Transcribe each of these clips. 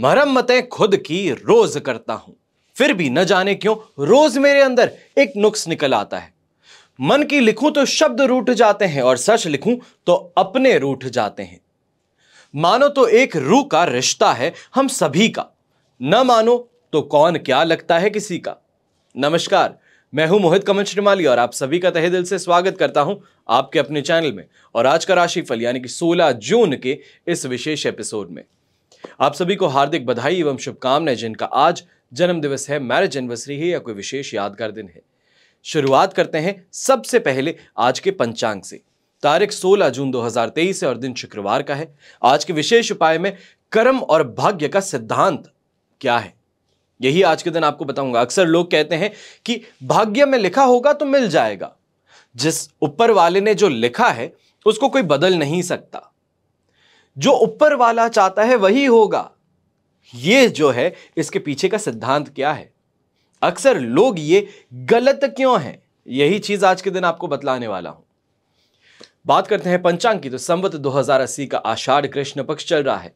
मरम्मतें खुद की रोज करता हूं फिर भी न जाने क्यों रोज मेरे अंदर एक नुक्स निकल आता है मन की लिखूं तो शब्द रूट जाते हैं और सच लिखूं तो अपने रूठ जाते हैं मानो तो एक रू का रिश्ता है हम सभी का न मानो तो कौन क्या लगता है किसी का नमस्कार मैं हूं मोहित कमल श्रीमाली और आप सभी का तहे दिल से स्वागत करता हूं आपके अपने चैनल में और आज का राशिफल यानी कि 16 जून के इस विशेष एपिसोड में आप सभी को हार्दिक बधाई एवं शुभकामनाएं जिनका आज जन्मदिवस है मैरिज एनिवर्सरी है या कोई विशेष यादगार दिन है शुरुआत करते हैं सबसे पहले आज के पंचांग से तारीख 16 जून 2023 है और दिन शुक्रवार का है आज के विशेष उपाय में कर्म और भाग्य का सिद्धांत क्या है यही आज के दिन आपको बताऊंगा अक्सर लोग कहते हैं कि भाग्य में लिखा होगा तो मिल जाएगा जिस ऊपर वाले ने जो लिखा है उसको कोई बदल नहीं सकता जो ऊपर वाला चाहता है वही होगा ये जो है इसके पीछे का सिद्धांत क्या है अक्सर लोग ये गलत क्यों हैं यही चीज आज के दिन आपको बतलाने वाला हूं बात करते हैं पंचांग की तो संवत 2080 का आषाढ़ कृष्ण पक्ष चल रहा है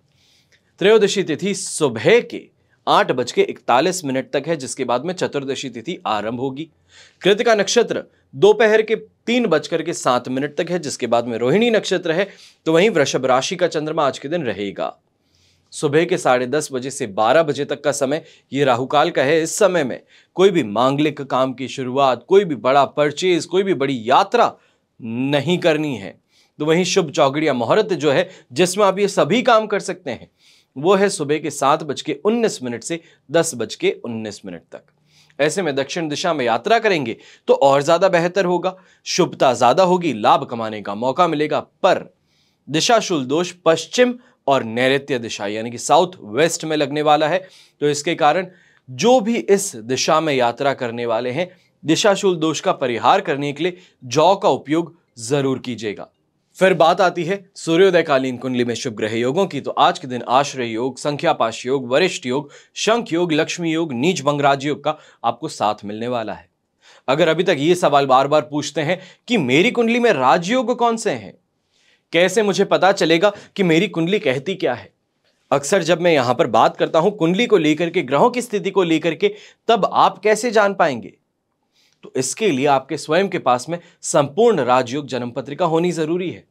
त्रयोदशी तिथि सुबह के आठ बज के इकतालीस मिनट तक है जिसके बाद में चतुर्दशी तिथि आरंभ होगी कृतिका नक्षत्र दोपहर के तीन बजकर के सात मिनट तक है जिसके बाद में रोहिणी नक्षत्र है तो वहीं वृषभ राशि का चंद्रमा आज के दिन रहेगा सुबह के साढ़े दस बजे से बारह बजे तक का समय ये राहुकाल का है इस समय में कोई भी मांगलिक काम की शुरुआत कोई भी बड़ा परचेज कोई भी बड़ी यात्रा नहीं करनी है तो वहीं शुभ चौगड़िया मुहूर्त जो है जिसमें आप ये सभी काम कर सकते हैं वो है सुबह के सात बज के उन्नीस मिनट से दस बज के उन्नीस मिनट तक ऐसे में दक्षिण दिशा में यात्रा करेंगे तो और ज़्यादा बेहतर होगा शुभता ज़्यादा होगी लाभ कमाने का मौका मिलेगा पर दिशाशूल दोष पश्चिम और नैत्य दिशा यानी कि साउथ वेस्ट में लगने वाला है तो इसके कारण जो भी इस दिशा में यात्रा करने वाले हैं दिशाशूल दोष का परिहार करने के लिए जौ का उपयोग ज़रूर कीजिएगा फिर बात आती है सूर्योदय कालीन कुंडली में शुभ ग्रह योगों की तो आज के दिन आश्रय योग संख्या पाश योग वरिष्ठ योग शंख योग लक्ष्मी योग नीच बंगराज योग का आपको साथ मिलने वाला है अगर अभी तक ये सवाल बार बार पूछते हैं कि मेरी कुंडली में राजयोग कौन से हैं कैसे मुझे पता चलेगा कि मेरी कुंडली कहती क्या है अक्सर जब मैं यहां पर बात करता हूं कुंडली को लेकर के ग्रहों की स्थिति को लेकर के तब आप कैसे जान पाएंगे तो इसके लिए आपके स्वयं के पास में संपूर्ण राजयोग जन्म पत्रिका होनी जरूरी है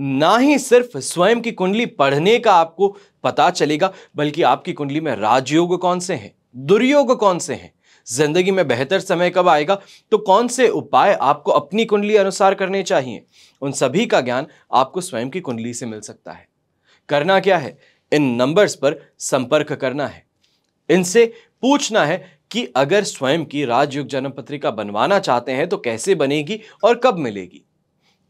ना ही सिर्फ स्वयं की कुंडली पढ़ने का आपको पता चलेगा बल्कि आपकी कुंडली में राजयोग कौन से हैं दुर्योग कौन से हैं जिंदगी में बेहतर समय कब आएगा तो कौन से उपाय आपको अपनी कुंडली अनुसार करने चाहिए उन सभी का ज्ञान आपको स्वयं की कुंडली से मिल सकता है करना क्या है इन नंबर्स पर संपर्क करना है इनसे पूछना है कि अगर स्वयं की राजयुग जन्म पत्रिका बनवाना चाहते हैं तो कैसे बनेगी और कब मिलेगी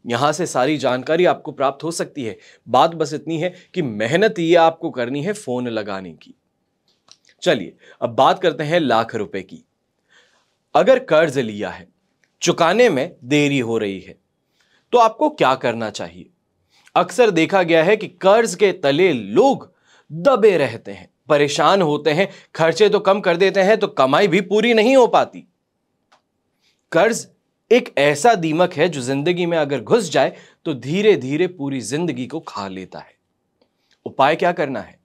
यहां से सारी जानकारी आपको प्राप्त हो सकती है बात बस इतनी है कि मेहनत ये आपको करनी है फ़ोन लगाने की चलिए अब बात करते हैं लाख रुपए की अगर कर्ज लिया है चुकाने में देरी हो रही है तो आपको क्या करना चाहिए अक्सर देखा गया है कि कर्ज के तले लोग दबे रहते हैं परेशान होते हैं खर्चे तो कम कर देते हैं तो कमाई भी पूरी नहीं हो पाती कर्ज एक ऐसा दीमक है जो जिंदगी में अगर घुस जाए तो धीरे धीरे पूरी जिंदगी को खा लेता है उपाय क्या करना है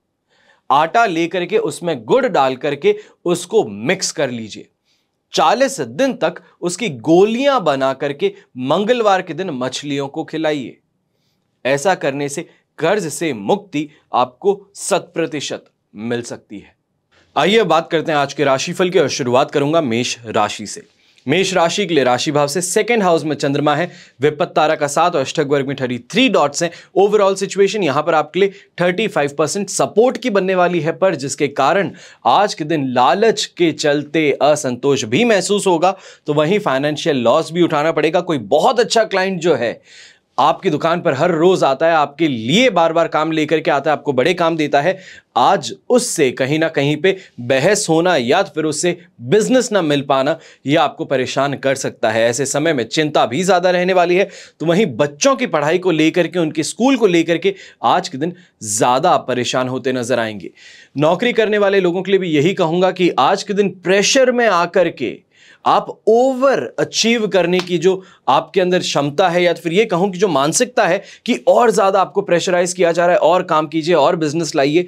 आटा लेकर के उसमें गुड़ डाल करके उसको मिक्स कर लीजिए चालीस दिन तक उसकी गोलियां बना करके मंगलवार के दिन मछलियों को खिलाइए ऐसा करने से कर्ज से मुक्ति आपको शत प्रतिशत मिल सकती है आइए बात करते हैं आज के राशिफल की और शुरुआत करूंगा मेष राशि से मेष राशि के लिए राशि भाव से सेकंड हाउस में चंद्रमा है विपत तारा का साथ और अष्टक वर्ग में थर्टी थ्री डॉट्स हैं ओवरऑल सिचुएशन यहां पर आपके लिए थर्टी फाइव परसेंट सपोर्ट की बनने वाली है पर जिसके कारण आज के दिन लालच के चलते असंतोष भी महसूस होगा तो वहीं फाइनेंशियल लॉस भी उठाना पड़ेगा कोई बहुत अच्छा क्लाइंट जो है आपकी दुकान पर हर रोज आता है आपके लिए बार बार काम लेकर के आता है आपको बड़े काम देता है आज उससे कहीं ना कहीं पे बहस होना या तो फिर उससे बिजनेस ना मिल पाना यह आपको परेशान कर सकता है ऐसे समय में चिंता भी ज़्यादा रहने वाली है तो वहीं बच्चों की पढ़ाई को लेकर के उनके स्कूल को लेकर के आज के दिन ज़्यादा आप परेशान होते नजर आएंगे नौकरी करने वाले लोगों के लिए भी यही कहूँगा कि आज के दिन प्रेशर में आकर के आप ओवर अचीव करने की जो आपके अंदर क्षमता है या फिर ये कहूँ कि जो मानसिकता है कि और ज़्यादा आपको प्रेशराइज किया जा रहा है और काम कीजिए और बिजनेस लाइए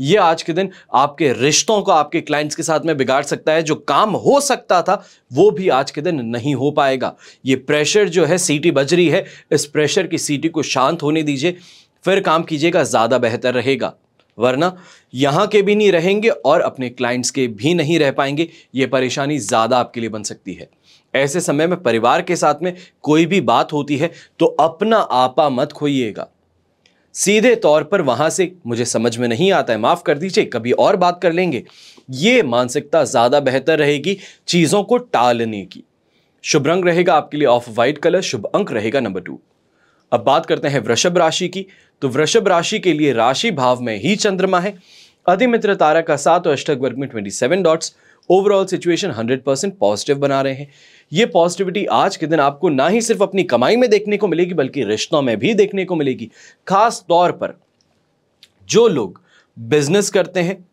ये आज के दिन आपके रिश्तों को आपके क्लाइंट्स के साथ में बिगाड़ सकता है जो काम हो सकता था वो भी आज के दिन नहीं हो पाएगा ये प्रेशर जो है सीटी बज रही है इस प्रेशर की सीटी को शांत होने दीजिए फिर काम कीजिएगा ज़्यादा बेहतर रहेगा वरना यहाँ के भी नहीं रहेंगे और अपने क्लाइंट्स के भी नहीं रह पाएंगे ये परेशानी ज़्यादा आपके लिए बन सकती है ऐसे समय में परिवार के साथ में कोई भी बात होती है तो अपना आपा मत खोइएगा सीधे तौर पर वहां से मुझे समझ में नहीं आता है माफ कर दीजिए कभी और बात कर लेंगे ये मानसिकता ज्यादा बेहतर रहेगी चीजों को टालने की शुभ रंग रहेगा आपके लिए ऑफ व्हाइट कलर शुभ अंक रहेगा नंबर टू अब बात करते हैं वृषभ राशि की तो वृषभ राशि के लिए राशि भाव में ही चंद्रमा है अधिमित्र तारा का सात और अष्टक वर्ग में twenty seven dots overall situation hundred percent positive बना रहे हैं ये पॉजिटिविटी आज के दिन आपको ना ही सिर्फ अपनी कमाई में देखने को मिलेगी बल्कि रिश्तों में भी देखने को मिलेगी खास तौर पर जो लोग बिजनेस करते हैं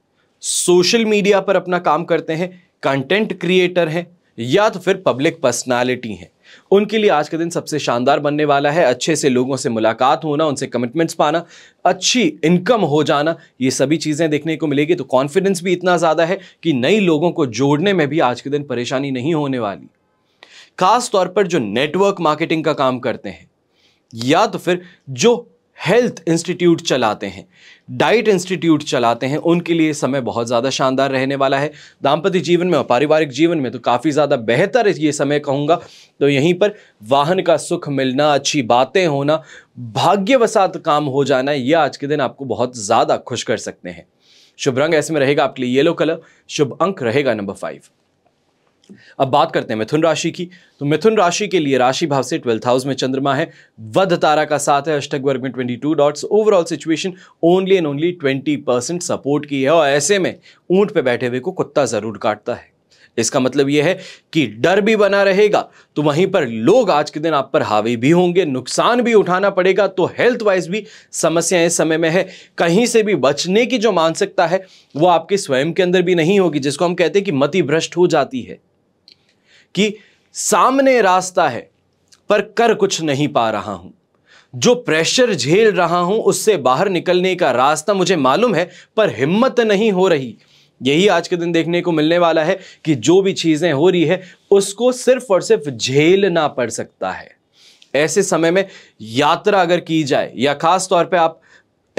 सोशल मीडिया पर अपना काम करते हैं कंटेंट क्रिएटर हैं या तो फिर पब्लिक पर्सनालिटी हैं उनके लिए आज का दिन सबसे शानदार बनने वाला है अच्छे से लोगों से मुलाकात होना उनसे कमिटमेंट्स पाना अच्छी इनकम हो जाना ये सभी चीज़ें देखने को मिलेगी तो कॉन्फिडेंस भी इतना ज़्यादा है कि नई लोगों को जोड़ने में भी आज के दिन परेशानी नहीं होने वाली खास तौर पर जो नेटवर्क मार्केटिंग का काम करते हैं या तो फिर जो हेल्थ इंस्टीट्यूट चलाते हैं डाइट इंस्टीट्यूट चलाते हैं उनके लिए समय बहुत ज़्यादा शानदार रहने वाला है दाम्पत्य जीवन में और पारिवारिक जीवन में तो काफ़ी ज़्यादा बेहतर ये समय कहूँगा तो यहीं पर वाहन का सुख मिलना अच्छी बातें होना भाग्यवसात काम हो जाना ये आज के दिन आपको बहुत ज़्यादा खुश कर सकते हैं शुभ रंग ऐसे में रहेगा आपके लिए येलो कलर शुभ अंक रहेगा नंबर फाइव अब बात करते हैं मिथुन राशि की तो मिथुन राशि के लिए राशि भाव से ट्वेल्थ हाउस में चंद्रमा है वध तारा का साथ है अष्टक वर्ग में twenty two dots overall situation only and only twenty percent support की है और ऐसे में ऊंट पे बैठे हुए को कुत्ता ज़रूर काटता है इसका मतलब यह है कि डर भी बना रहेगा तो वहीं पर लोग आज के दिन आप पर हावी भी होंगे नुकसान भी उठाना पड़ेगा तो हेल्थ वाइज भी समस्याएं इस समय में है कहीं से भी बचने की जो मानसिकता है वो आपके स्वयं के अंदर भी नहीं होगी जिसको हम कहते हैं कि मति भ्रष्ट हो जाती है कि सामने रास्ता है पर कर कुछ नहीं पा रहा हूं जो प्रेशर झेल रहा हूं उससे बाहर निकलने का रास्ता मुझे मालूम है पर हिम्मत नहीं हो रही यही आज के दिन देखने को मिलने वाला है कि जो भी चीज़ें हो रही है उसको सिर्फ और सिर्फ झेलना पड़ सकता है ऐसे समय में यात्रा अगर की जाए या खास तौर पे आप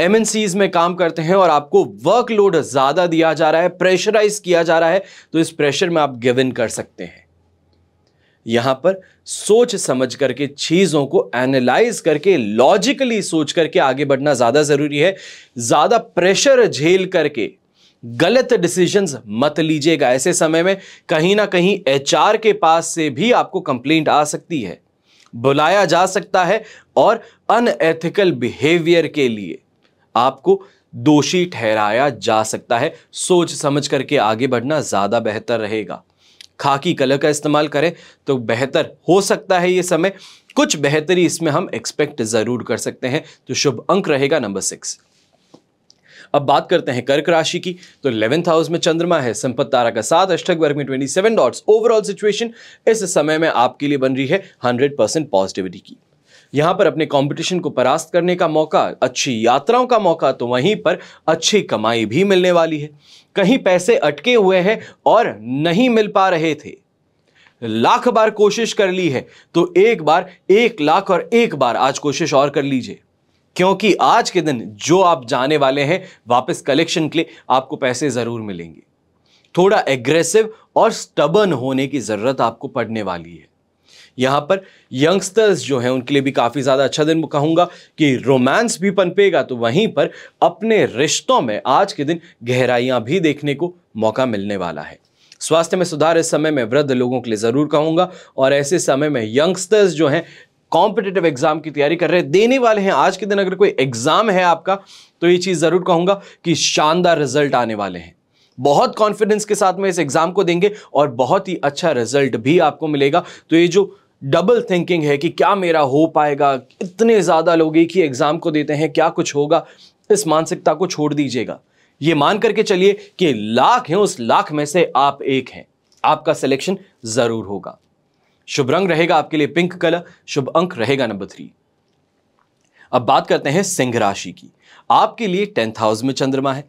एम में काम करते हैं और आपको वर्कलोड ज़्यादा दिया जा रहा है प्रेशराइज किया जा रहा है तो इस प्रेशर में आप गिव इन कर सकते हैं यहाँ पर सोच समझ करके चीज़ों को एनालाइज करके लॉजिकली सोच करके आगे बढ़ना ज़्यादा ज़रूरी है ज़्यादा प्रेशर झेल करके गलत डिसीजंस मत लीजिएगा ऐसे समय में कहीं ना कहीं एचआर के पास से भी आपको कंप्लेंट आ सकती है बुलाया जा सकता है और अनएथिकल बिहेवियर के लिए आपको दोषी ठहराया जा सकता है सोच समझ करके आगे बढ़ना ज़्यादा बेहतर रहेगा खाकी कलर का इस्तेमाल करें तो बेहतर हो सकता है ये समय कुछ बेहतरी इसमें हम एक्सपेक्ट ज़रूर कर सकते हैं तो शुभ अंक रहेगा नंबर सिक्स अब बात करते हैं कर्क राशि की तो इलेवेंथ हाउस में चंद्रमा है संपत तारा का साथ अष्टक वर्ग में 27 डॉट्स ओवरऑल सिचुएशन इस समय में आपके लिए बन रही है 100 परसेंट पॉजिटिविटी की यहां पर अपने कंपटीशन को परास्त करने का मौका अच्छी यात्राओं का मौका तो वहीं पर अच्छी कमाई भी मिलने वाली है कहीं पैसे अटके हुए हैं और नहीं मिल पा रहे थे लाख बार कोशिश कर ली है तो एक बार एक लाख और एक बार आज कोशिश और कर लीजिए क्योंकि आज के दिन जो आप जाने वाले हैं वापस कलेक्शन के लिए आपको पैसे ज़रूर मिलेंगे थोड़ा एग्रेसिव और स्टबन होने की ज़रूरत आपको पड़ने वाली है यहाँ पर यंगस्टर्स जो हैं उनके लिए भी काफ़ी ज़्यादा अच्छा दिन कहूँगा कि रोमांस भी पनपेगा तो वहीं पर अपने रिश्तों में आज के दिन गहराइयाँ भी देखने को मौका मिलने वाला है स्वास्थ्य में सुधार इस समय में वृद्ध लोगों के लिए ज़रूर कहूँगा और ऐसे समय में यंगस्टर्स जो हैं कॉम्पिटेटिव एग्जाम की तैयारी कर रहे हैं देने वाले हैं आज के दिन अगर कोई एग्जाम है आपका तो ये चीज़ ज़रूर कहूँगा कि शानदार रिजल्ट आने वाले हैं बहुत कॉन्फिडेंस के साथ में इस एग्जाम को देंगे और बहुत ही अच्छा रिजल्ट भी आपको मिलेगा तो ये जो डबल थिंकिंग है कि क्या मेरा हो पाएगा इतने ज़्यादा लोग एक ही एग्ज़ाम को देते हैं क्या कुछ होगा इस मानसिकता को छोड़ दीजिएगा ये मान करके चलिए कि लाख हैं उस लाख में से आप एक हैं आपका सिलेक्शन ज़रूर होगा शुभ रंग रहेगा आपके लिए पिंक कलर शुभ अंक रहेगा नंबर थ्री अब बात करते हैं सिंह राशि की आपके लिए टेंथ हाउस में चंद्रमा है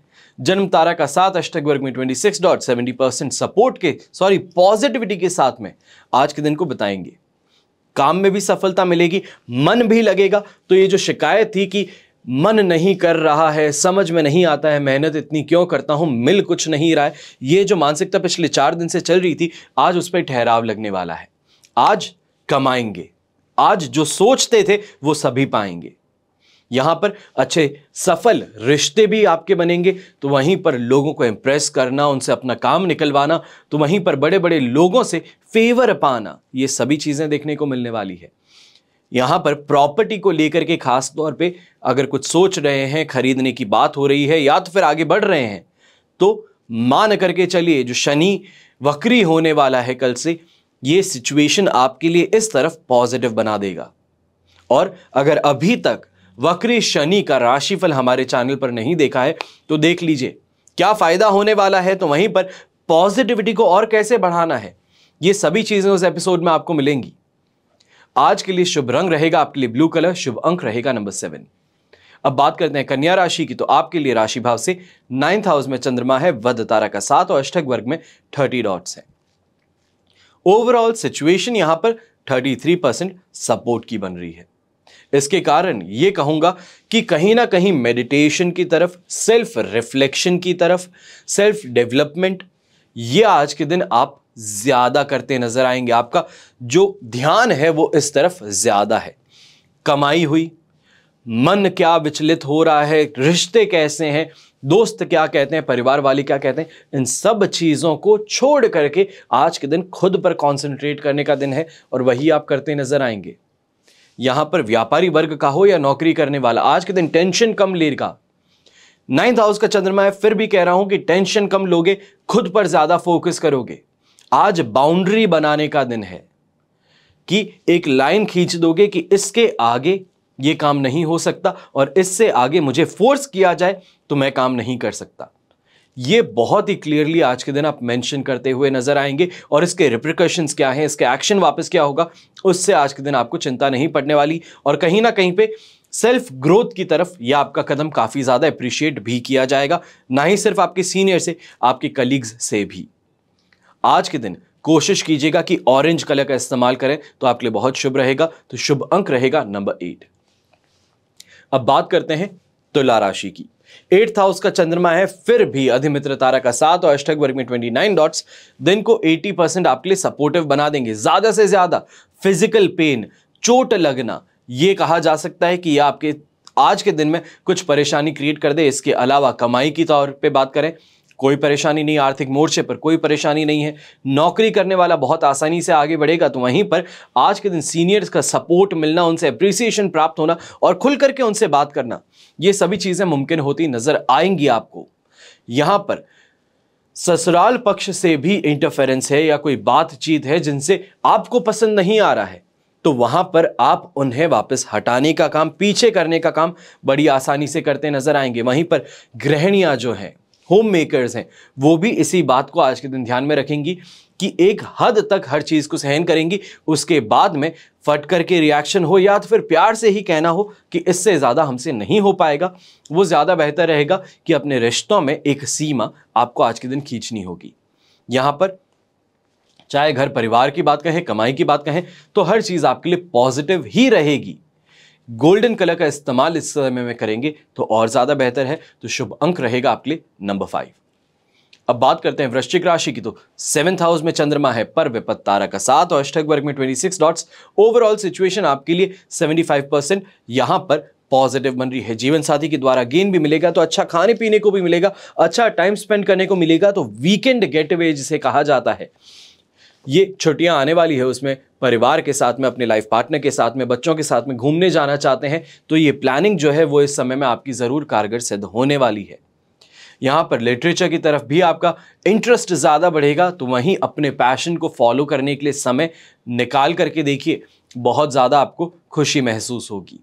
जन्म तारा का साथ अष्टक वर्ग में twenty six dot seventy percent support के सॉरी पॉजिटिविटी के साथ में आज के दिन को बताएंगे काम में भी सफलता मिलेगी मन भी लगेगा तो ये जो शिकायत थी कि मन नहीं कर रहा है समझ में नहीं आता है मेहनत इतनी क्यों करता हूँ मिल कुछ नहीं रहा है ये जो मानसिकता पिछले चार दिन से चल रही थी आज उस पर ठहराव लगने वाला है आज कमाएंगे आज जो सोचते थे वो सभी पाएंगे यहाँ पर अच्छे सफल रिश्ते भी आपके बनेंगे तो वहीं पर लोगों को इम्प्रेस करना उनसे अपना काम निकलवाना तो वहीं पर बड़े बड़े लोगों से फेवर पाना ये सभी चीज़ें देखने को मिलने वाली है यहाँ पर प्रॉपर्टी को लेकर के खास तौर पे अगर कुछ सोच रहे हैं खरीदने की बात हो रही है या तो फिर आगे बढ़ रहे हैं तो मान करके चलिए जो शनि वक्री होने वाला है कल से ये सिचुएशन आपके लिए इस तरफ पॉजिटिव बना देगा और अगर अभी तक वक्री शनि का राशिफल हमारे चैनल पर नहीं देखा है तो देख लीजिए क्या फ़ायदा होने वाला है तो वहीं पर पॉजिटिविटी को और कैसे बढ़ाना है ये सभी चीज़ें उस एपिसोड में आपको मिलेंगी आज के लिए शुभ रंग रहेगा आपके लिए ब्लू कलर शुभ अंक रहेगा नंबर सेवन अब बात करते हैं कन्या राशि की तो आपके लिए राशि भाव से नाइन्थ हाउस में चंद्रमा है वध तारा का सात और अष्टक वर्ग में थर्टी डॉट्स है ओवरऑल सिचुएशन यहां पर थ्री परसेंट सपोर्ट की बन रही है इसके कारण ये कहूँगा कि कहीं ना कहीं मेडिटेशन की तरफ सेल्फ रिफ्लेक्शन की तरफ सेल्फ डेवलपमेंट ये आज के दिन आप ज़्यादा करते नज़र आएंगे आपका जो ध्यान है वो इस तरफ ज़्यादा है कमाई हुई मन क्या विचलित हो रहा है रिश्ते कैसे हैं दोस्त क्या कहते हैं परिवार वाले क्या कहते हैं इन सब चीज़ों को छोड़ करके आज के दिन खुद पर कंसंट्रेट करने का दिन है और वही आप करते नज़र आएंगे यहां पर व्यापारी वर्ग का हो या नौकरी करने वाला आज के दिन टेंशन कम लेगा नाइन्थ हाउस का चंद्रमा है फिर भी कह रहा हूं कि टेंशन कम लोगे खुद पर ज्यादा फोकस करोगे आज बाउंड्री बनाने का दिन है कि एक लाइन खींच दोगे कि इसके आगे ये काम नहीं हो सकता और इससे आगे मुझे फोर्स किया जाए तो मैं काम नहीं कर सकता ये बहुत ही क्लियरली आज के दिन आप मेंशन करते हुए नजर आएंगे और इसके रिप्रिकॉशंस क्या हैं इसके एक्शन वापस क्या होगा उससे आज के दिन आपको चिंता नहीं पड़ने वाली और कहीं ना कहीं पे सेल्फ ग्रोथ की तरफ यह आपका कदम काफ़ी ज़्यादा अप्रिशिएट भी किया जाएगा ना ही सिर्फ आपके सीनियर से आपके कलीग्स से भी आज के दिन कोशिश कीजिएगा कि ऑरेंज कलर का इस्तेमाल करें तो आपके लिए बहुत शुभ रहेगा तो शुभ अंक रहेगा नंबर एट अब बात करते हैं तुला राशि की एट्थ हाउस का चंद्रमा है फिर भी अधिमित्र तारा का साथ और अष्टक वर्ग में 29 डॉट्स दिन को 80 परसेंट आपके लिए सपोर्टिव बना देंगे ज़्यादा से ज़्यादा फिजिकल पेन चोट लगना ये कहा जा सकता है कि यह आपके आज के दिन में कुछ परेशानी क्रिएट कर दे इसके अलावा कमाई की तौर पर बात करें कोई परेशानी नहीं आर्थिक मोर्चे पर कोई परेशानी नहीं है नौकरी करने वाला बहुत आसानी से आगे बढ़ेगा तो वहीं पर आज के दिन सीनियर्स का सपोर्ट मिलना उनसे अप्रिसिएशन प्राप्त होना और खुल करके उनसे बात करना ये सभी चीज़ें मुमकिन होती नज़र आएंगी आपको यहाँ पर ससुराल पक्ष से भी इंटरफेरेंस है या कोई बातचीत है जिनसे आपको पसंद नहीं आ रहा है तो वहां पर आप उन्हें वापस हटाने का काम पीछे करने का काम बड़ी आसानी से करते नजर आएंगे वहीं पर गृहणियां जो हैं होम मेकर्स हैं वो भी इसी बात को आज के दिन ध्यान में रखेंगी कि एक हद तक हर चीज़ को सहन करेंगी उसके बाद में फट करके रिएक्शन हो या तो फिर प्यार से ही कहना हो कि इससे ज़्यादा हमसे नहीं हो पाएगा वो ज़्यादा बेहतर रहेगा कि अपने रिश्तों में एक सीमा आपको आज के दिन खींचनी होगी यहाँ पर चाहे घर परिवार की बात कहें कमाई की बात कहें तो हर चीज़ आपके लिए पॉजिटिव ही रहेगी गोल्डन कलर का इस्तेमाल इस समय में करेंगे तो और ज़्यादा बेहतर है तो शुभ अंक रहेगा आपके लिए नंबर फाइव अब बात करते हैं वृश्चिक राशि की तो सेवंथ हाउस में चंद्रमा है पर विपत तारा का साथ और अष्टक वर्ग में 26 डॉट्स ओवरऑल सिचुएशन आपके लिए 75 परसेंट यहां पर पॉजिटिव बन रही है जीवन साथी के द्वारा गेन भी मिलेगा तो अच्छा खाने पीने को भी मिलेगा अच्छा टाइम स्पेंड करने को मिलेगा तो वीकेंड गेटवे जिसे कहा जाता है ये छुट्टियाँ आने वाली है उसमें परिवार के साथ में अपने लाइफ पार्टनर के साथ में बच्चों के साथ में घूमने जाना चाहते हैं तो ये प्लानिंग जो है वो इस समय में आपकी ज़रूर कारगर सिद्ध होने वाली है यहाँ पर लिटरेचर की तरफ भी आपका इंटरेस्ट ज़्यादा बढ़ेगा तो वहीं अपने पैशन को फॉलो करने के लिए समय निकाल करके देखिए बहुत ज़्यादा आपको खुशी महसूस होगी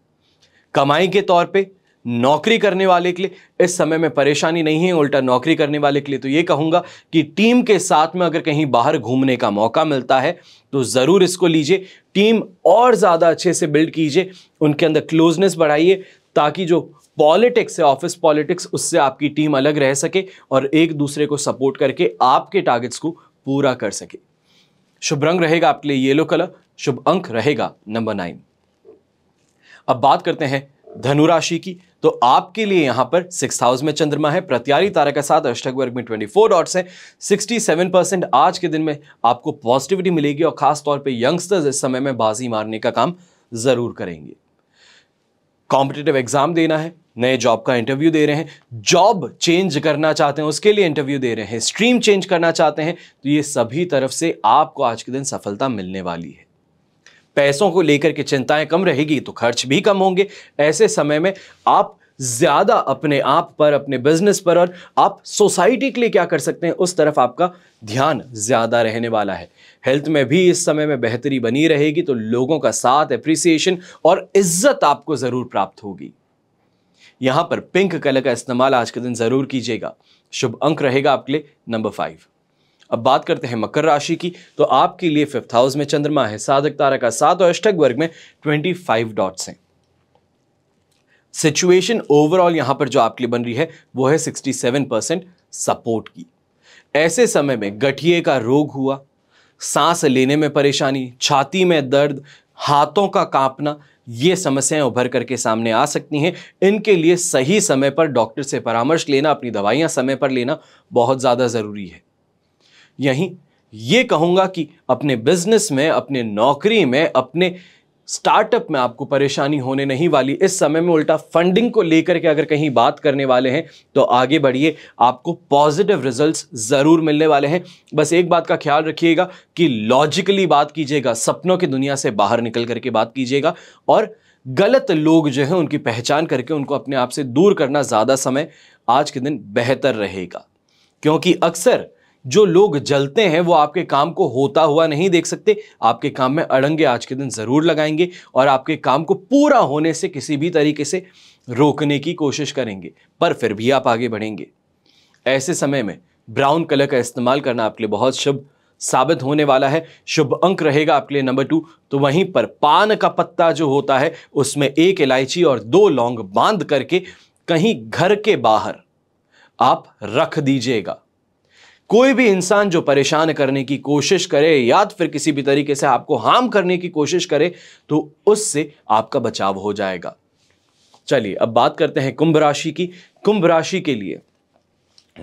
कमाई के तौर पे नौकरी करने वाले के लिए इस समय में परेशानी नहीं है उल्टा नौकरी करने वाले के लिए तो ये कहूँगा कि टीम के साथ में अगर कहीं बाहर घूमने का मौका मिलता है तो ज़रूर इसको लीजिए टीम और ज़्यादा अच्छे से बिल्ड कीजिए उनके अंदर क्लोजनेस बढ़ाइए ताकि जो पॉलिटिक्स है ऑफिस पॉलिटिक्स उससे आपकी टीम अलग रह सके और एक दूसरे को सपोर्ट करके आपके टारगेट्स को पूरा कर सके शुभ रंग रहेगा आपके लिए येलो कलर शुभ अंक रहेगा नंबर नाइन अब बात करते हैं धनुराशि की तो आपके लिए यहां पर सिक्स हाउस में चंद्रमा है प्रत्यारी तारा के साथ अष्टक वर्ग में 24 डॉट्स हैं 67 परसेंट आज के दिन में आपको पॉजिटिविटी मिलेगी और खास तौर पे यंगस्टर्स इस समय में बाजी मारने का काम जरूर करेंगे कॉम्पिटेटिव एग्जाम देना है नए जॉब का इंटरव्यू दे रहे हैं जॉब चेंज करना चाहते हैं उसके लिए इंटरव्यू दे रहे हैं स्ट्रीम चेंज करना चाहते हैं तो ये सभी तरफ से आपको आज के दिन सफलता मिलने वाली है पैसों को लेकर के चिंताएं कम रहेगी तो खर्च भी कम होंगे ऐसे समय में आप ज़्यादा अपने आप पर अपने बिजनेस पर और आप सोसाइटी के लिए क्या कर सकते हैं उस तरफ आपका ध्यान ज़्यादा रहने वाला है हेल्थ में भी इस समय में बेहतरी बनी रहेगी तो लोगों का साथ अप्रिसिएशन और इज्जत आपको ज़रूर प्राप्त होगी यहां पर पिंक कलर का इस्तेमाल आज के दिन ज़रूर कीजिएगा शुभ अंक रहेगा आपके लिए नंबर फाइव अब बात करते हैं मकर राशि की तो आपके लिए फिफ्थ हाउस में चंद्रमा है साधक तारा का सात और अष्टक वर्ग में ट्वेंटी फाइव डॉट्स हैं सिचुएशन ओवरऑल यहां पर जो आपके लिए बन रही है वो है सिक्सटी सेवन परसेंट सपोर्ट की ऐसे समय में गठिए का रोग हुआ सांस लेने में परेशानी छाती में दर्द हाथों का कांपना ये समस्याएं उभर करके सामने आ सकती हैं इनके लिए सही समय पर डॉक्टर से परामर्श लेना अपनी दवाइयां समय पर लेना बहुत ज़्यादा ज़रूरी है यहीं ये कहूँगा कि अपने बिजनेस में अपने नौकरी में अपने स्टार्टअप में आपको परेशानी होने नहीं वाली इस समय में उल्टा फंडिंग को लेकर के अगर कहीं बात करने वाले हैं तो आगे बढ़िए आपको पॉजिटिव रिजल्ट्स ज़रूर मिलने वाले हैं बस एक बात का ख्याल रखिएगा कि लॉजिकली बात कीजिएगा सपनों की दुनिया से बाहर निकल करके बात कीजिएगा और गलत लोग जो हैं उनकी पहचान करके उनको अपने आप से दूर करना ज़्यादा समय आज के दिन बेहतर रहेगा क्योंकि अक्सर जो लोग जलते हैं वो आपके काम को होता हुआ नहीं देख सकते आपके काम में अड़ंगे आज के दिन ज़रूर लगाएंगे और आपके काम को पूरा होने से किसी भी तरीके से रोकने की कोशिश करेंगे पर फिर भी आप आगे बढ़ेंगे ऐसे समय में ब्राउन कलर का इस्तेमाल करना आपके लिए बहुत शुभ साबित होने वाला है शुभ अंक रहेगा आपके लिए नंबर टू तो वहीं पर पान का पत्ता जो होता है उसमें एक इलायची और दो लौंग बांध करके कहीं घर के बाहर आप रख दीजिएगा कोई भी इंसान जो परेशान करने की कोशिश करे या तो फिर किसी भी तरीके से आपको हार्म करने की कोशिश करे तो उससे आपका बचाव हो जाएगा चलिए अब बात करते हैं कुंभ राशि की कुंभ राशि के लिए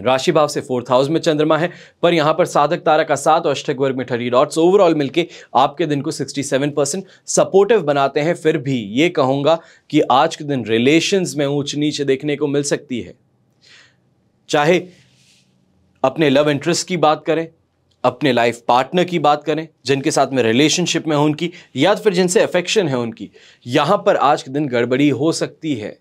राशि भाव से फोर्थ हाउस में चंद्रमा है पर यहां पर साधक तारा का साथ और अष्टक वर्ग में थर्टी डॉट्स ओवरऑल मिलके आपके दिन को 67 परसेंट सपोर्टिव बनाते हैं फिर भी ये कहूंगा कि आज के दिन रिलेशंस में ऊंच नीच देखने को मिल सकती है चाहे अपने लव इंटरेस्ट की बात करें अपने लाइफ पार्टनर की बात करें जिनके साथ में रिलेशनशिप में हो उनकी या फिर जिनसे अफेक्शन है उनकी यहाँ पर आज के दिन गड़बड़ी हो सकती है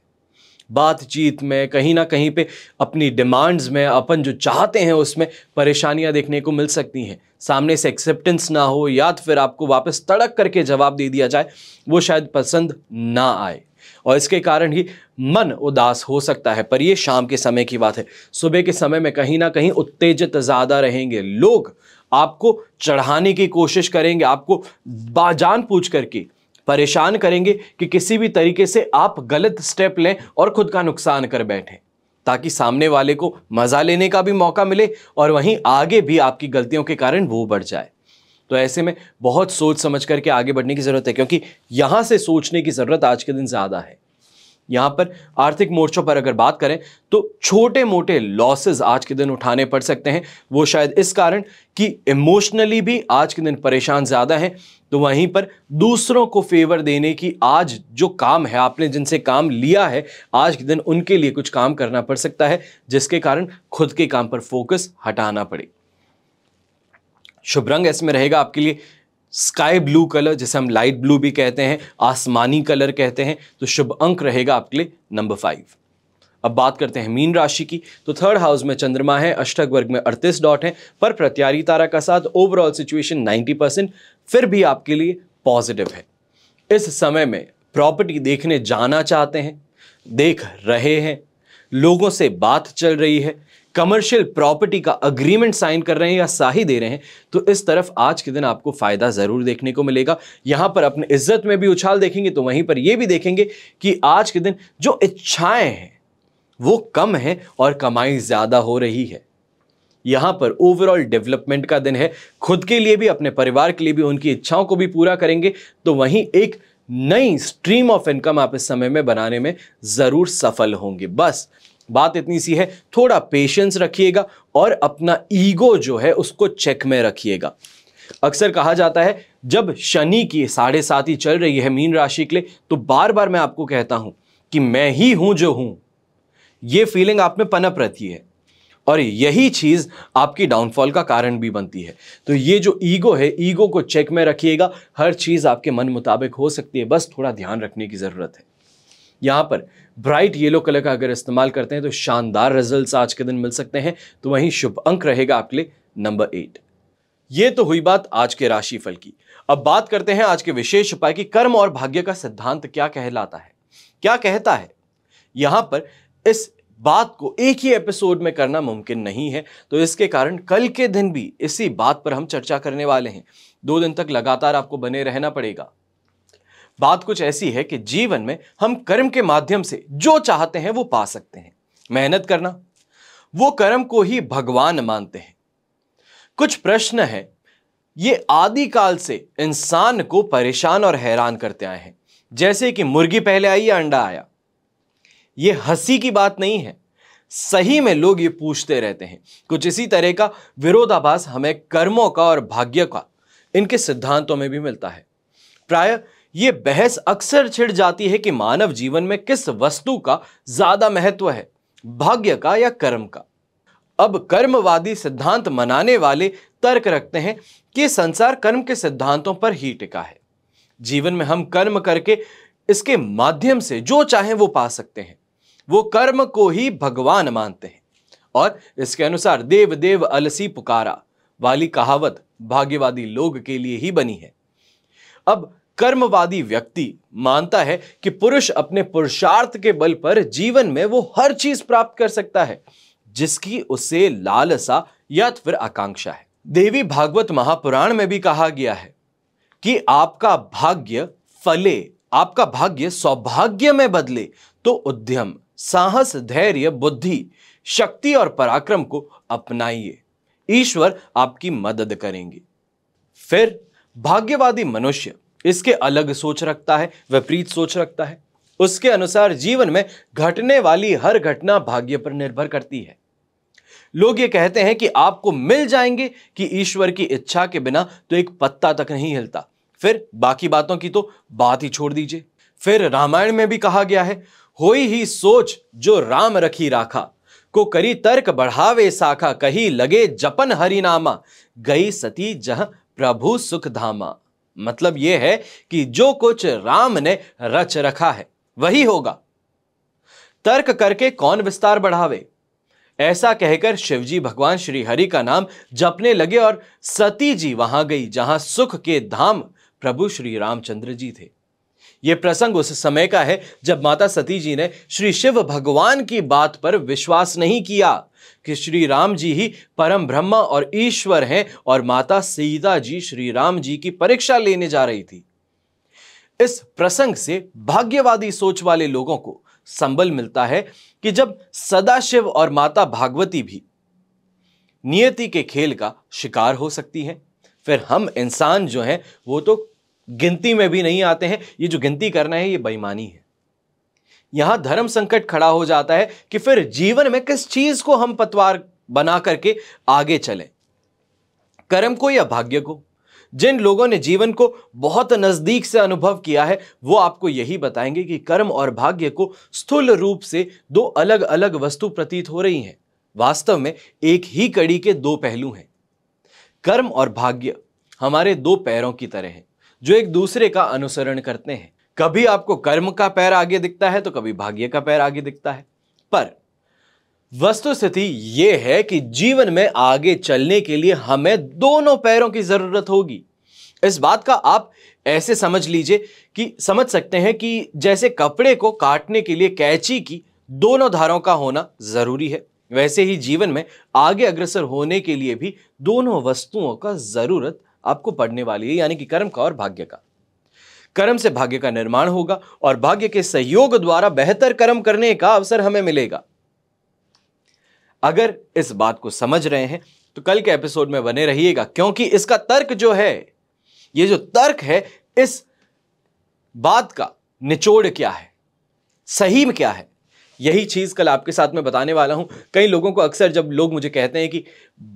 बातचीत में कहीं ना कहीं पे अपनी डिमांड्स में अपन जो चाहते हैं उसमें परेशानियाँ देखने को मिल सकती हैं सामने से एक्सेप्टेंस ना हो या तो फिर आपको वापस तड़क करके जवाब दे दिया जाए वो शायद पसंद ना आए और इसके कारण ही मन उदास हो सकता है पर ये शाम के समय की बात है सुबह के समय में कहीं ना कहीं उत्तेजित ज़्यादा रहेंगे लोग आपको चढ़ाने की कोशिश करेंगे आपको बाजान पूछ करके परेशान करेंगे कि किसी भी तरीके से आप गलत स्टेप लें और खुद का नुकसान कर बैठें ताकि सामने वाले को मज़ा लेने का भी मौका मिले और वहीं आगे भी आपकी गलतियों के कारण वो बढ़ जाए तो ऐसे में बहुत सोच समझ करके आगे बढ़ने की ज़रूरत है क्योंकि यहाँ से सोचने की ज़रूरत आज के दिन ज़्यादा है यहाँ पर आर्थिक मोर्चों पर अगर बात करें तो छोटे मोटे लॉसेस आज के दिन उठाने पड़ सकते हैं वो शायद इस कारण कि इमोशनली भी आज के दिन परेशान ज़्यादा हैं तो वहीं पर दूसरों को फेवर देने की आज जो काम है आपने जिनसे काम लिया है आज के दिन उनके लिए कुछ काम करना पड़ सकता है जिसके कारण खुद के काम पर फोकस हटाना पड़े शुभ रंग इसमें रहेगा आपके लिए स्काई ब्लू कलर जिसे हम लाइट ब्लू भी कहते हैं आसमानी कलर कहते हैं तो शुभ अंक रहेगा आपके लिए नंबर फाइव अब बात करते हैं मीन राशि की तो थर्ड हाउस में चंद्रमा है अष्टक वर्ग में अड़तीस डॉट है पर प्रत्यारी तारा का साथ ओवरऑल सिचुएशन 90 परसेंट फिर भी आपके लिए पॉजिटिव है इस समय में प्रॉपर्टी देखने जाना चाहते हैं देख रहे हैं लोगों से बात चल रही है कमर्शियल प्रॉपर्टी का अग्रीमेंट साइन कर रहे हैं या साही दे रहे हैं तो इस तरफ आज के दिन आपको फ़ायदा ज़रूर देखने को मिलेगा यहां पर अपने इज्जत में भी उछाल देखेंगे तो वहीं पर यह भी देखेंगे कि आज के दिन जो इच्छाएं हैं वो कम है और कमाई ज़्यादा हो रही है यहां पर ओवरऑल डेवलपमेंट का दिन है खुद के लिए भी अपने परिवार के लिए भी उनकी इच्छाओं को भी पूरा करेंगे तो वहीं एक नई स्ट्रीम ऑफ इनकम आप इस समय में बनाने में ज़रूर सफल होंगे बस बात इतनी सी है थोड़ा पेशेंस रखिएगा और अपना ईगो जो है उसको चेक में रखिएगा अक्सर कहा जाता है जब शनि की साढ़े सात ही चल रही है मीन राशि के लिए तो बार बार मैं आपको कहता हूं कि मैं ही हूं जो हूं यह फीलिंग आप में पनप रहती है और यही चीज़ आपकी डाउनफॉल का कारण भी बनती है तो ये जो ईगो है ईगो को चेक में रखिएगा हर चीज़ आपके मन मुताबिक हो सकती है बस थोड़ा ध्यान रखने की ज़रूरत है यहां पर ब्राइट येलो कलर का अगर इस्तेमाल करते हैं तो शानदार रिजल्ट्स आज के दिन मिल सकते हैं तो वहीं शुभ अंक रहेगा आपके लिए नंबर एट ये तो हुई बात आज के राशिफल की अब बात करते हैं आज के विशेष उपाय की कर्म और भाग्य का सिद्धांत क्या कहलाता है क्या कहता है यहां पर इस बात को एक ही एपिसोड में करना मुमकिन नहीं है तो इसके कारण कल के दिन भी इसी बात पर हम चर्चा करने वाले हैं दो दिन तक लगातार आपको बने रहना पड़ेगा बात कुछ ऐसी है कि जीवन में हम कर्म के माध्यम से जो चाहते हैं वो पा सकते हैं मेहनत करना वो कर्म को ही भगवान मानते हैं कुछ प्रश्न है ये आदिकाल से इंसान को परेशान और हैरान करते आए हैं जैसे कि मुर्गी पहले आई या अंडा आया ये हंसी की बात नहीं है सही में लोग ये पूछते रहते हैं कुछ इसी तरह का विरोधाभास हमें कर्मों का और भाग्य का इनके सिद्धांतों में भी मिलता है प्राय ये बहस अक्सर छिड़ जाती है कि मानव जीवन में किस वस्तु का ज्यादा महत्व है भाग्य का या कर्म का अब कर्मवादी सिद्धांत मनाने वाले तर्क रखते हैं कि संसार कर्म के सिद्धांतों पर ही टिका है जीवन में हम कर्म करके इसके माध्यम से जो चाहे वो पा सकते हैं वो कर्म को ही भगवान मानते हैं और इसके अनुसार देव देव अलसी पुकारा वाली कहावत भाग्यवादी लोग के लिए ही बनी है अब कर्मवादी व्यक्ति मानता है कि पुरुष अपने पुरुषार्थ के बल पर जीवन में वो हर चीज प्राप्त कर सकता है जिसकी उसे लालसा या तो फिर आकांक्षा है देवी भागवत महापुराण में भी कहा गया है कि आपका भाग्य फले आपका भाग्य सौभाग्य में बदले तो उद्यम साहस धैर्य बुद्धि शक्ति और पराक्रम को अपनाइए ईश्वर आपकी मदद करेंगे फिर भाग्यवादी मनुष्य इसके अलग सोच रखता है विपरीत सोच रखता है उसके अनुसार जीवन में घटने वाली हर घटना भाग्य पर निर्भर करती है लोग ये कहते हैं कि आपको मिल जाएंगे कि ईश्वर की इच्छा के बिना तो एक पत्ता तक नहीं हिलता फिर बाकी बातों की तो बात ही छोड़ दीजिए फिर रामायण में भी कहा गया है हो ही सोच जो राम रखी राखा को करी तर्क बढ़ावे साखा कही लगे जपन हरिनामा गई सती जहां प्रभु सुख धामा मतलब यह है कि जो कुछ राम ने रच रखा है वही होगा तर्क करके कौन विस्तार बढ़ावे ऐसा कहकर शिवजी भगवान श्री हरि का नाम जपने लगे और सती जी वहां गई जहां सुख के धाम प्रभु श्री रामचंद्र जी थे यह प्रसंग उस समय का है जब माता सती जी ने श्री शिव भगवान की बात पर विश्वास नहीं किया कि श्री राम जी ही परम ब्रह्मा और ईश्वर हैं और माता सीता जी श्री राम जी की परीक्षा लेने जा रही थी इस प्रसंग से भाग्यवादी सोच वाले लोगों को संबल मिलता है कि जब सदाशिव और माता भागवती भी नियति के खेल का शिकार हो सकती हैं फिर हम इंसान जो हैं वो तो गिनती में भी नहीं आते हैं ये जो गिनती करना है ये बेईमानी है यहां धर्म संकट खड़ा हो जाता है कि फिर जीवन में किस चीज को हम पतवार बना करके आगे चले कर्म को या भाग्य को जिन लोगों ने जीवन को बहुत नज़दीक से अनुभव किया है वो आपको यही बताएंगे कि कर्म और भाग्य को स्थूल रूप से दो अलग अलग वस्तु प्रतीत हो रही हैं वास्तव में एक ही कड़ी के दो पहलू हैं कर्म और भाग्य हमारे दो पैरों की तरह हैं जो एक दूसरे का अनुसरण करते हैं कभी आपको कर्म का पैर आगे दिखता है तो कभी भाग्य का पैर आगे दिखता है पर वस्तु स्थिति यह है कि जीवन में आगे चलने के लिए हमें दोनों पैरों की जरूरत होगी इस बात का आप ऐसे समझ लीजिए कि समझ सकते हैं कि जैसे कपड़े को काटने के लिए कैची की दोनों धारों का होना जरूरी है वैसे ही जीवन में आगे अग्रसर होने के लिए भी दोनों वस्तुओं का जरूरत आपको पड़ने वाली है यानी कि कर्म का और भाग्य का कर्म से भाग्य का निर्माण होगा और भाग्य के सहयोग द्वारा बेहतर कर्म करने का अवसर हमें मिलेगा अगर इस बात को समझ रहे हैं तो कल के एपिसोड में बने रहिएगा क्योंकि इसका तर्क जो है ये जो तर्क है इस बात का निचोड़ क्या है सही में क्या है यही चीज़ कल आपके साथ में बताने वाला हूं कई लोगों को अक्सर जब लोग मुझे कहते हैं कि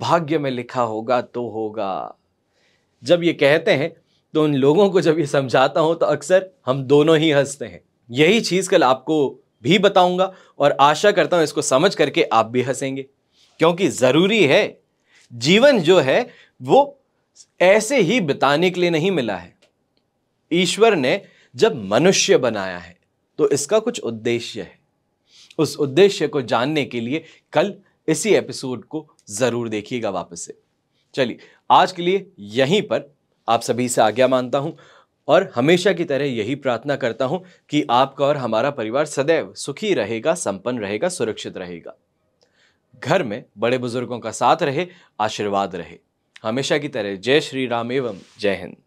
भाग्य में लिखा होगा तो होगा जब ये कहते हैं तो उन लोगों को जब ये समझाता हूँ तो अक्सर हम दोनों ही हंसते हैं यही चीज़ कल आपको भी बताऊंगा और आशा करता हूँ इसको समझ करके आप भी हंसेंगे क्योंकि ज़रूरी है जीवन जो है वो ऐसे ही बिताने के लिए नहीं मिला है ईश्वर ने जब मनुष्य बनाया है तो इसका कुछ उद्देश्य है उस उद्देश्य को जानने के लिए कल इसी एपिसोड को ज़रूर देखिएगा वापस से चलिए आज के लिए यहीं पर आप सभी से आज्ञा मानता हूँ और हमेशा की तरह यही प्रार्थना करता हूँ कि आपका और हमारा परिवार सदैव सुखी रहेगा संपन्न रहेगा सुरक्षित रहेगा घर में बड़े बुजुर्गों का साथ रहे आशीर्वाद रहे हमेशा की तरह जय श्री राम एवं जय हिंद